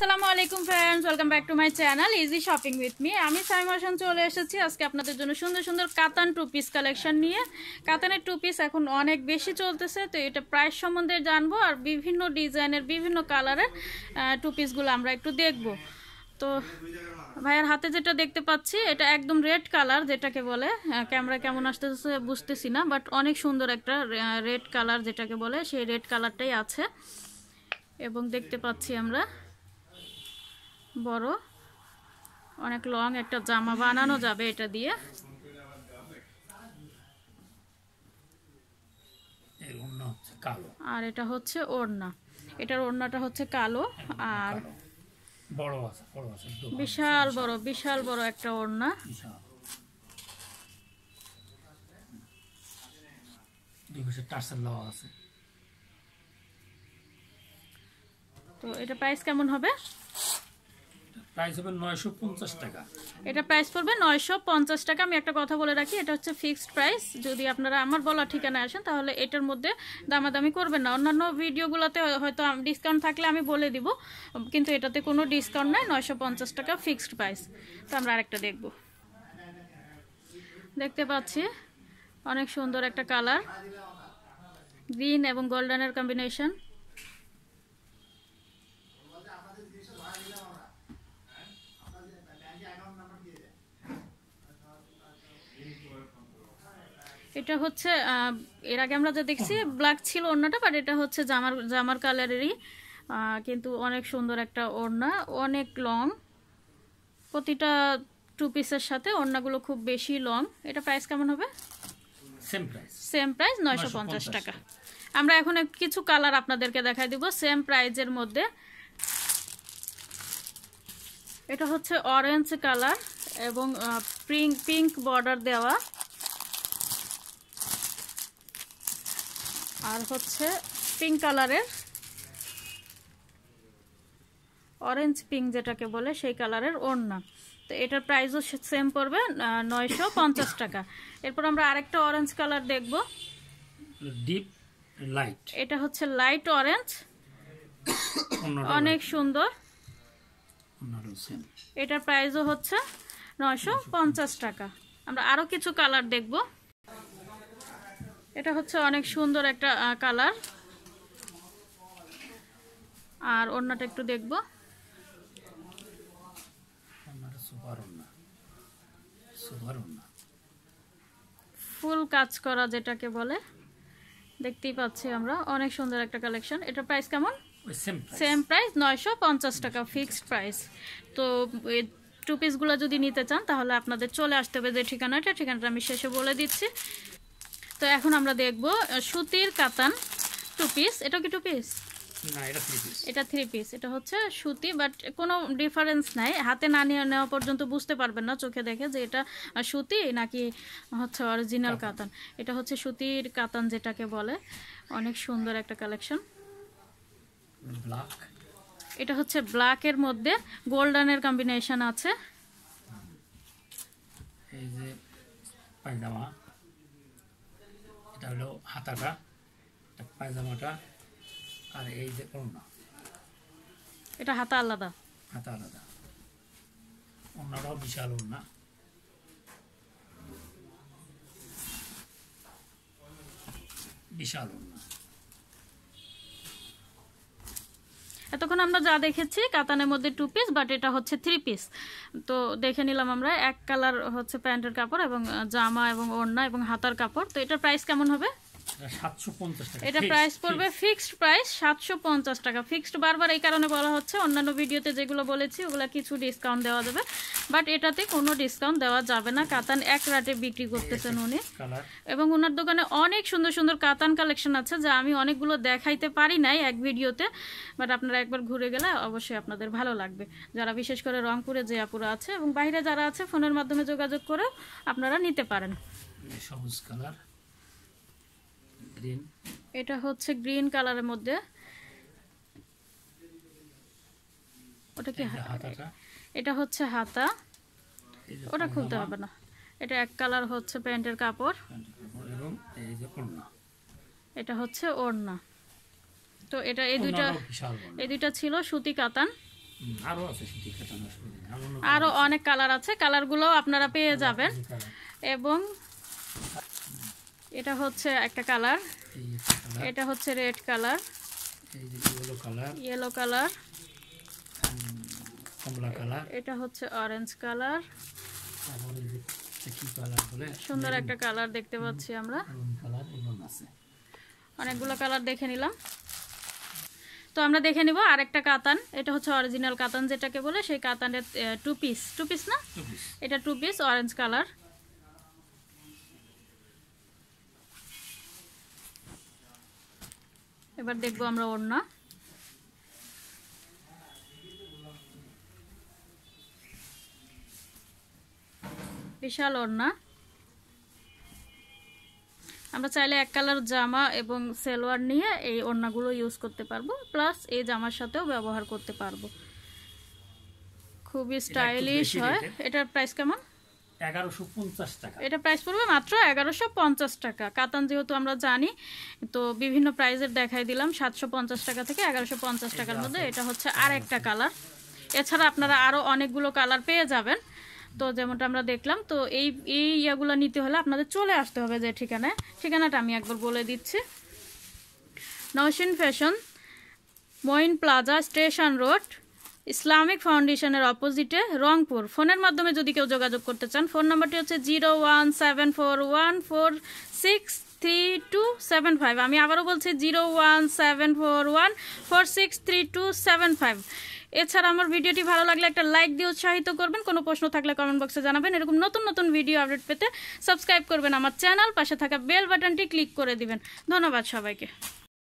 আসসালামু আলাইকুম friends welcome back to my channel easy shopping with me আমি সাইম হাসান চলে এসেছি আজকে আপনাদের জন্য সুন্দর সুন্দর কাতান টু পিস কালেকশন নিয়ে কাতানের টু পিস এখন অনেক বেশি চলতেছে তো এটা প্রাইস সম্বন্ধে জানবো আর বিভিন্ন ডিজাইনের বিভিন্ন কালারের টু পিসগুলো আমরা একটু দেখবো তো ভাইয়ার হাতে যেটা দেখতে পাচ্ছি এটা একদম রেড কালার যেটাকে বলে ক্যামেরা কেমন আসতেছে বুঝতেছি না বাট অনেক সুন্দর একটা রেড কালার যেটাকে বলে সেই রেড কালারটাই আছে এবং দেখতে পাচ্ছি আমরা বড় অনেক লং একটা জামা বানানো যাবে এটা দিয়ে আর এটা হচ্ছে ওড়না এটার ওড়নাটা হচ্ছে কালো আর বিশাল বড় বিশাল বড় একটা ওড়না তো এটা প্রাইস কেমন হবে প্রাইস হবে 950 টাকা এটা প্রাইস পড়বে 950 টাকা আমি একটা কথা বলে রাখি এটা হচ্ছে ফিক্সড প্রাইস যদি আপনারা আমার বলা ঠিকানায় আসেন তাহলে এটার মধ্যে দামাদামি করবেন না অন্যান্য ভিডিওগুলোতে হয়তো ডিসকাউন্ট থাকলে আমি বলে দিব কিন্তু এটাতে কোনো ডিসকাউন্ট নাই 950 টাকা ফিক্সড প্রাইস তো আমরা আরেকটা দেখব দেখতে পাচ্ছি অনেক সুন্দর একটা কালার গ্রিন এবং গোল্ডেনের কম্বিনেশন এটা হচ্ছে এর আগে আমরা যা দেখছি ব্ল্যাক ছিল ওড়নাটা বাট এটা হচ্ছে জামার জামার কালারেরই কিন্তু অনেক সুন্দর একটা ওড়না অনেক লং প্রতিটা টু পিসের সাথে ওড়নাগুলো খুব বেশি লং এটা প্রাইস কেমন হবে সেম প্রাইস সেম প্রাইস নয়শো পঞ্চাশ টাকা আমরা এখন কিছু কালার আপনাদেরকে দেখাই দিব সেম প্রাইজের মধ্যে এটা হচ্ছে অরেঞ্জ কালার এবং পিঙ্ক পিঙ্ক বর্ডার দেওয়া আর হচ্ছে পিঙ্ক কালারের অরেঞ্জ পিঙ্ক যেটাকে বলে সেই কালারের ওড়না তো এটার প্রাইসও সেম পড়বে নয়শো পঞ্চাশ টাকা এরপর আমরা আরেকটা অরেঞ্জ কালার দেখব ডিপ লাইট এটা হচ্ছে লাইট অরেঞ্জ অনেক সুন্দর এটার প্রাইসও হচ্ছে নয়শো পঞ্চাশ টাকা আমরা আরও কিছু কালার দেখবো এটা হচ্ছে অনেক সুন্দর একটা কালার আর অন্যটা একটু দেখব ফুল কাজ করা যেটাকে বলে দেখতেই পাচ্ছি আমরা অনেক সুন্দর একটা কালেকশন এটা প্রাইস কেমন সেম প্রাইস নয়শো পঞ্চাশ টাকা ফিক্সড প্রাইস তো টু পিসগুলো যদি নিতে চান তাহলে আপনাদের চলে আসতে হবে যে ঠিকানাটা ঠিকানাটা আমি শেষে বলে দিচ্ছি তো এখন আমরা দেখব সুতির কাতান টু পিস এটা কি টু পিস এটা থ্রি পিস এটা হচ্ছে সুতি বাট কোনো ডিফারেন্স নাই হাতে না নিয়ে নেওয়া পর্যন্ত বুঝতে পারবেন না চোখে দেখে যে এটা সুতি নাকি হচ্ছে অরিজিনাল কাতান এটা হচ্ছে সুতির কাতান যেটাকে বলে অনেক সুন্দর একটা কালেকশন এটা হচ্ছে ব্ল্যাকের মধ্যে গোল্ডেনের কম্বিনেশন আছে হলো হাতাটা পায়জামাটা আর এই যে ওড়না এটা হাতা আলাদা হাতা আলাদা ওড়নাটাও বিশাল ওড়না বিশাল ওড়না এতক্ষণ আমরা যা দেখেছি কাতানের মধ্যে টু পিস বাট এটা হচ্ছে থ্রি পিস তো দেখে নিলাম আমরা এক কালার হচ্ছে প্যান্টের কাপড় এবং জামা এবং ওড়না এবং হাতার কাপড় তো এটার প্রাইস কেমন হবে এটা প্রাইস পড়বে ফিক্সড প্রাইস সাতশো পঞ্চাশ টাকা ফিক্সড বারবার এই কারণে বলা হচ্ছে অন্যান্য ভিডিওতে যেগুলো বলেছি ওগুলো কিছু ডিসকাউন্ট দেওয়া বাট এটাতে কোনো ডিসকাউন্ট দেওয়া যাবে না কাতান এক রাতে বিক্রি করতেছেন উনি এবং ওনার দোকানে অনেক সুন্দর সুন্দর কাতান কালেকশন আছে যা আমি অনেকগুলো দেখাইতে পারি নাই এক ভিডিওতে বাট আপনারা একবার ঘুরে গেলে অবশ্যই আপনাদের ভালো লাগবে যারা বিশেষ করে রংপুরে যে আছে এবং বাইরে যারা আছে ফোনের মাধ্যমে যোগাযোগ করে আপনারা নিতে পারেন সবুজ কালার গ্রিন এটা হচ্ছে গ্রিন কালারের মধ্যে ওটা কি এটা হচ্ছে হাতা ওটা খুলতে হবে না এটা এক কালার হচ্ছে প্যান্টের কাপড় এবং এই যে ওড়না এটা হচ্ছে ওড়না তো এটা এই দুইটা এই দুইটা ছিল সুতি কাতান আরো আছে সুতি কাতান আরো অনেক কালার আছে কালারগুলো আপনারা পেয়ে যাবেন এবং এটা হচ্ছে একটা কালার এটা হচ্ছে রেড কালার ইয়েলো কালার কমলা কালার এটা হচ্ছে অরেঞ্জ কালার সুন্দর একটা কালার দেখতে পাচ্ছি আমরা অনেকগুলো কালার দেখে নিলাম তো আমরা দেখে নিব আরেকটা কাতান এটা হচ্ছে অরিজিনাল কাতান যেটাকে বলে সেই কাতানের টু পিস টু পিস না এটা টু পিস অরেঞ্জ কালার এবার দেখবো আমরা ওড়না বিশাল ওড়না আমরা চাইলে এক কালার জামা এবং সেলোয়ার নিয়ে এই ওড়নাগুলো ইউজ করতে পারবো প্লাস এই জামার সাথেও ব্যবহার করতে পারবো খুবই স্টাইলিশ হয় এটার প্রাইস কেমন এগারোশো পঞ্চাশ টাকা এটা প্রাইস পড়বে মাত্র এগারোশো পঞ্চাশ টাকা কাতান যেহেতু আমরা জানি তো বিভিন্ন প্রাইজের দেখাই দিলাম সাতশো পঞ্চাশ টাকা থেকে এগারোশো পঞ্চাশ টাকার মধ্যে এটা হচ্ছে আর একটা কালার এছাড়া আপনারা আরও অনেকগুলো কালার পেয়ে যাবেন তো যেমনটা আমরা দেখলাম তো এই এই ইয়েগুলো নিতে হলে আপনাদের চলে আসতে হবে যে ঠিকানায় ঠিকানাটা আমি একবার বলে দিচ্ছি Nowshin fashion Moin plaza station road Islamic ফাউন্ডেশনের অপোজিটে রংপুর ফোনের মাধ্যমে যদি কেউ যোগাযোগ করতে চান ফোন নাম্বারটি হচ্ছে zero one seven four one four six three two seven five আমি আবারও বলছি zero one seven four one four six three two seven five এছাড়া আমার ভিডিওটি ভালো লাগলে একটা লাইক দিয়ে উৎসাহিত করবেন কোনো প্রশ্ন থাকলে কমেন্ট বক্সে জানাবেন এরকম নতুন নতুন ভিডিও আপডেট পেতে সাবস্ক্রাইব করবেন আমার চ্যানেল পাশে থাকা বেল বাটনটি ক্লিক করে দিবেন ধন্যবাদ সবাইকে